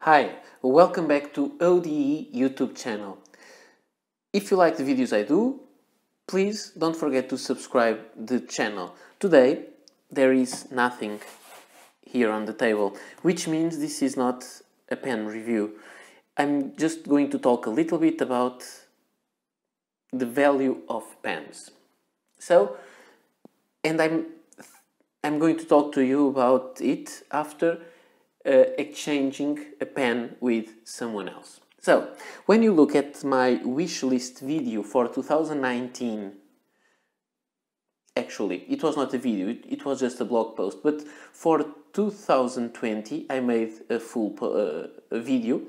Hi, welcome back to ODE YouTube channel. If you like the videos I do, please don't forget to subscribe the channel. Today, there is nothing here on the table, which means this is not a pen review. I'm just going to talk a little bit about the value of pens. So, and I'm, I'm going to talk to you about it after uh, exchanging a pen with someone else. So, when you look at my wish list video for 2019, actually, it was not a video, it, it was just a blog post, but for 2020 I made a full uh, a video,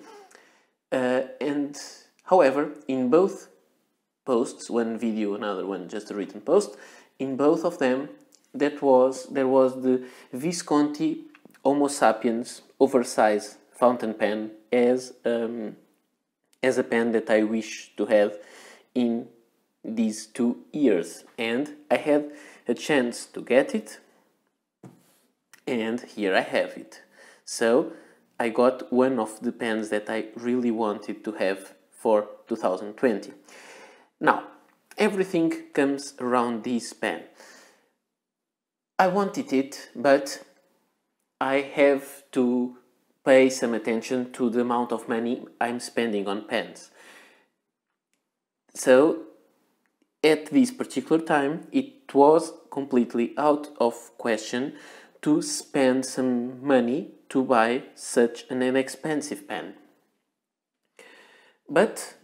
uh, and however, in both posts, one video, another one, just a written post, in both of them, that was, there was the Visconti Homo sapiens oversized fountain pen as um, as a pen that I wish to have in these two years and I had a chance to get it and here I have it so I got one of the pens that I really wanted to have for 2020 now everything comes around this pen I wanted it but I have to pay some attention to the amount of money I'm spending on pens. So at this particular time, it was completely out of question to spend some money to buy such an inexpensive pen. But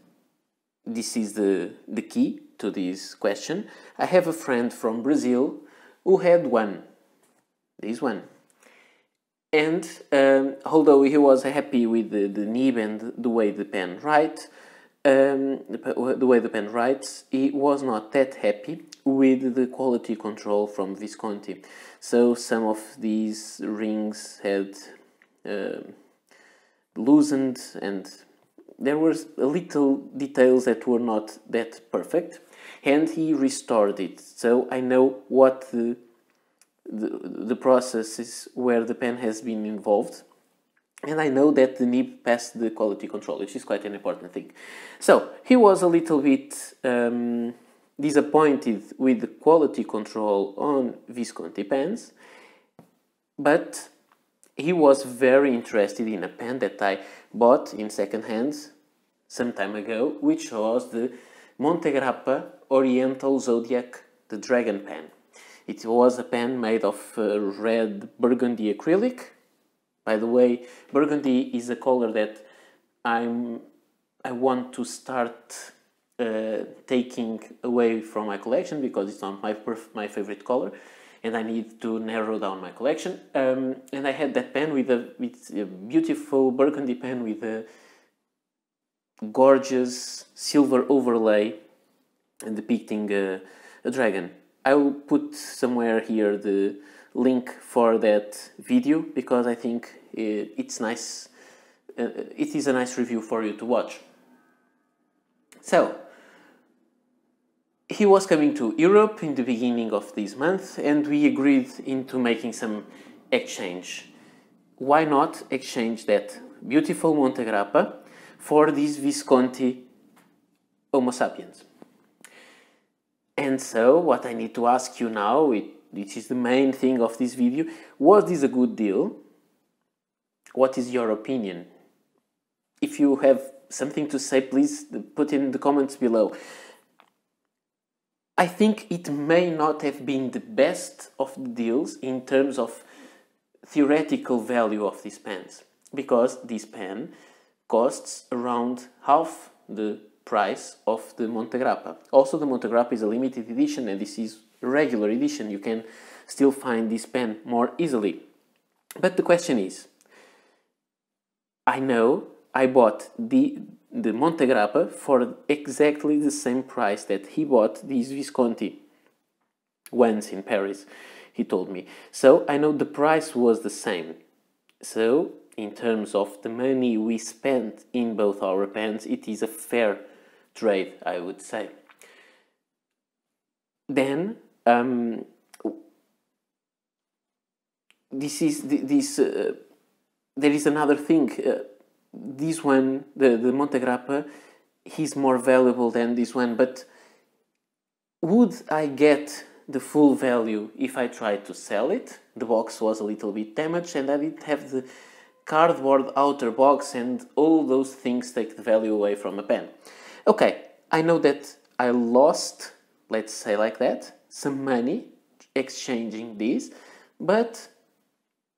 this is the, the key to this question. I have a friend from Brazil who had one, this one, and um, although he was happy with the, the nib and the way the pen writes, um, the, the way the pen writes, he was not that happy with the quality control from Visconti. So some of these rings had uh, loosened and there were little details that were not that perfect and he restored it. So I know what the the, the processes where the pen has been involved. And I know that the nib passed the quality control, which is quite an important thing. So he was a little bit um, disappointed with the quality control on Visconti pens, but he was very interested in a pen that I bought in second hand some time ago, which was the Montegrappa Oriental Zodiac, the Dragon Pen. It was a pen made of uh, red burgundy acrylic. By the way, burgundy is a color that I'm I want to start uh, taking away from my collection because it's not my my favorite color, and I need to narrow down my collection. Um, and I had that pen with a with a beautiful burgundy pen with a gorgeous silver overlay and depicting a, a dragon. I'll put somewhere here the link for that video because I think it's nice. Uh, it is a nice review for you to watch. So, he was coming to Europe in the beginning of this month and we agreed into making some exchange. Why not exchange that beautiful Monte Grappa for this Visconti Homo sapiens? And so what I need to ask you now, which is the main thing of this video, was this a good deal? What is your opinion? If you have something to say, please put in the comments below. I think it may not have been the best of the deals in terms of theoretical value of these pens, because this pen costs around half the price of the Monte Grappa. Also, the Monte Grappa is a limited edition and this is regular edition. You can still find this pen more easily. But the question is, I know I bought the, the Monte Grappa for exactly the same price that he bought this Visconti once in Paris, he told me. So I know the price was the same. So in terms of the money we spent in both our pens, it is a fair trade, I would say. Then um, this is this. Uh, there is another thing. Uh, this one, the the Monte Grappa, he's more valuable than this one. But would I get the full value if I tried to sell it? The box was a little bit damaged, and I didn't have the cardboard outer box, and all those things take the value away from a pen okay, I know that I lost, let's say like that, some money exchanging this, but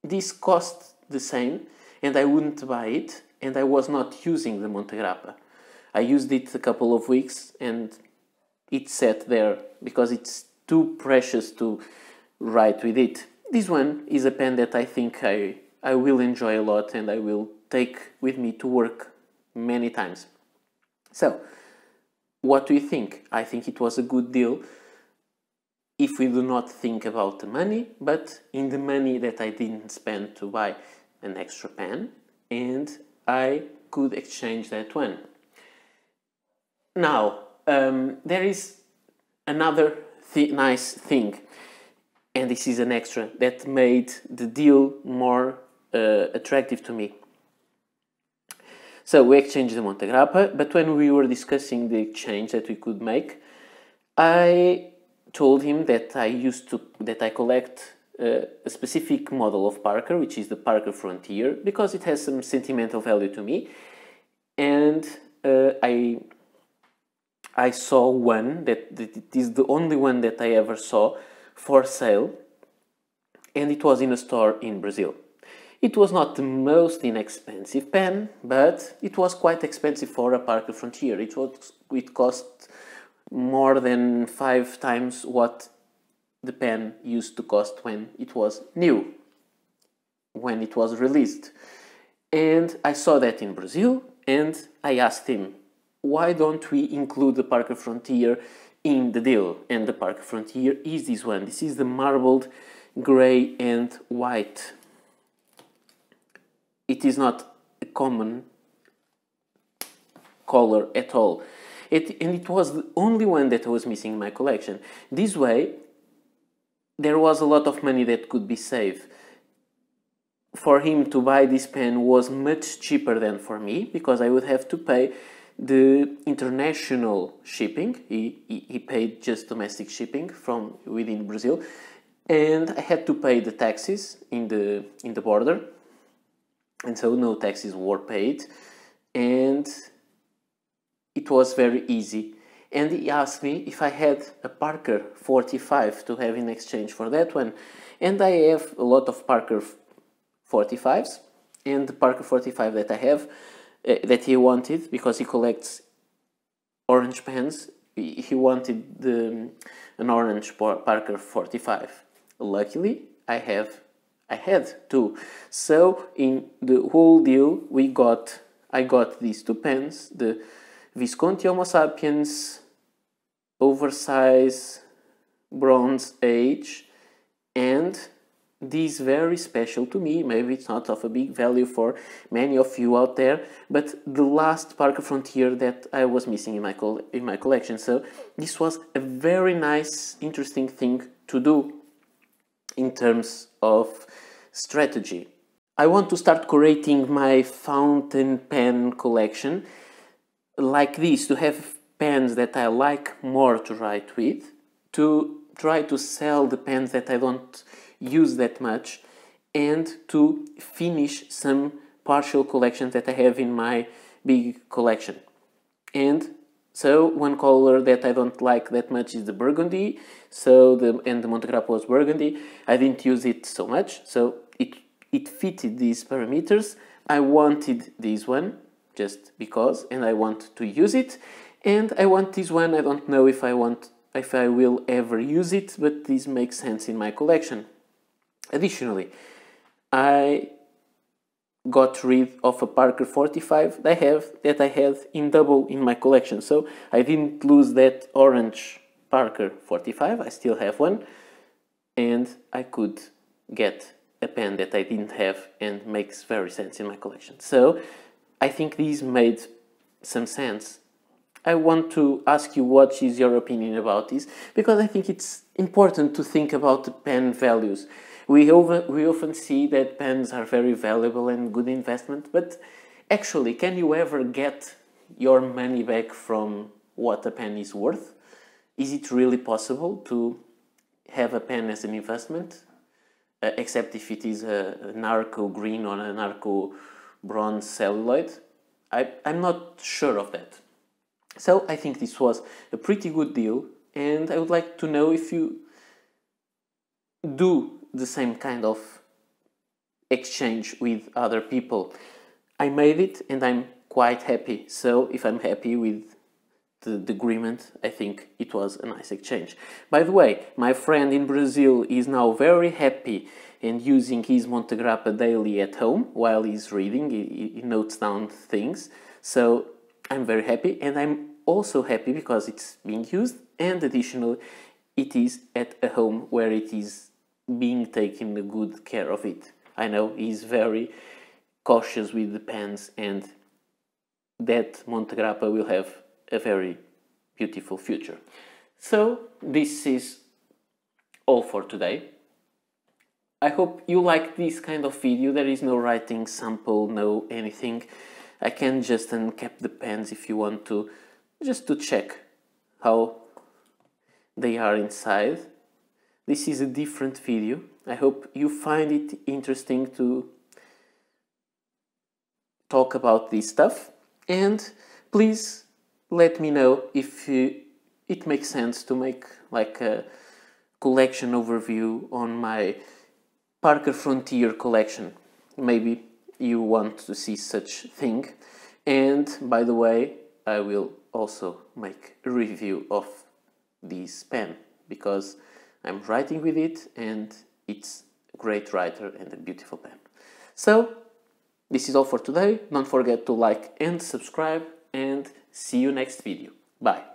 this cost the same and I wouldn't buy it and I was not using the Monte Grappa. I used it a couple of weeks and it sat there because it's too precious to write with it. This one is a pen that I think I, I will enjoy a lot and I will take with me to work many times. So, what do you think? I think it was a good deal if we do not think about the money, but in the money that I didn't spend to buy an extra pen, and I could exchange that one. Now, um, there is another th nice thing, and this is an extra that made the deal more uh, attractive to me. So we exchanged the Monte Grappa, but when we were discussing the exchange that we could make, I told him that I used to that I collect uh, a specific model of Parker, which is the Parker Frontier, because it has some sentimental value to me, and uh, I I saw one that, that it is the only one that I ever saw for sale, and it was in a store in Brazil. It was not the most inexpensive pen, but it was quite expensive for a Parker Frontier. It, was, it cost more than five times what the pen used to cost when it was new, when it was released. And I saw that in Brazil, and I asked him, why don't we include the Parker Frontier in the deal? And the Parker Frontier is this one. This is the marbled gray and white it is not a common color at all. It, and it was the only one that was missing in my collection. This way, there was a lot of money that could be saved. For him to buy this pen was much cheaper than for me, because I would have to pay the international shipping. He, he, he paid just domestic shipping from within Brazil. And I had to pay the taxes in the, in the border and so no taxes were paid and it was very easy and he asked me if I had a Parker 45 to have in exchange for that one and I have a lot of Parker 45s and the Parker 45 that I have uh, that he wanted because he collects orange pens he wanted the, um, an orange Parker 45 luckily I have ahead too. So in the whole deal, we got I got these two pens, the Visconti Homo sapiens oversize Bronze Age, and this very special to me. Maybe it's not of a big value for many of you out there, but the last Parker Frontier that I was missing in my in my collection. So this was a very nice, interesting thing to do in terms of strategy. I want to start curating my fountain pen collection like this to have pens that I like more to write with, to try to sell the pens that I don't use that much, and to finish some partial collections that I have in my big collection. And so one color that I don't like that much is the burgundy. So the and the Monte was burgundy. I didn't use it so much, so it it fitted these parameters. I wanted this one just because, and I want to use it. And I want this one. I don't know if I want if I will ever use it, but this makes sense in my collection. Additionally, I got rid of a Parker 45 that I have that I had in double in my collection. So I didn't lose that orange Parker 45, I still have one, and I could get a pen that I didn't have and makes very sense in my collection. So I think these made some sense. I want to ask you what is your opinion about this because I think it's important to think about the pen values. We, over, we often see that pens are very valuable and good investment, but actually, can you ever get your money back from what a pen is worth? Is it really possible to have a pen as an investment? Uh, except if it is a, narco green or a narco bronze celluloid. I, I'm not sure of that. So I think this was a pretty good deal and I would like to know if you do the same kind of exchange with other people. I made it and I'm quite happy. So if I'm happy with the, the agreement, I think it was a nice exchange. By the way, my friend in Brazil is now very happy and using his Montegrappa daily at home while he's reading, he, he notes down things. So I'm very happy and I'm also happy because it's being used and additionally it is at a home where it is being taken good care of it. I know he's very cautious with the pens and that Montegrappa will have a very beautiful future. So this is all for today. I hope you like this kind of video, there is no writing sample, no anything. I can just uncap the pens if you want to, just to check how they are inside. This is a different video. I hope you find it interesting to talk about this stuff. And please let me know if you, uh, it makes sense to make like a collection overview on my Parker Frontier collection. Maybe you want to see such thing. And by the way, I will also make a review of this pen because I'm writing with it and it's a great writer and a beautiful pen. So this is all for today. Don't forget to like and subscribe and see you next video. Bye.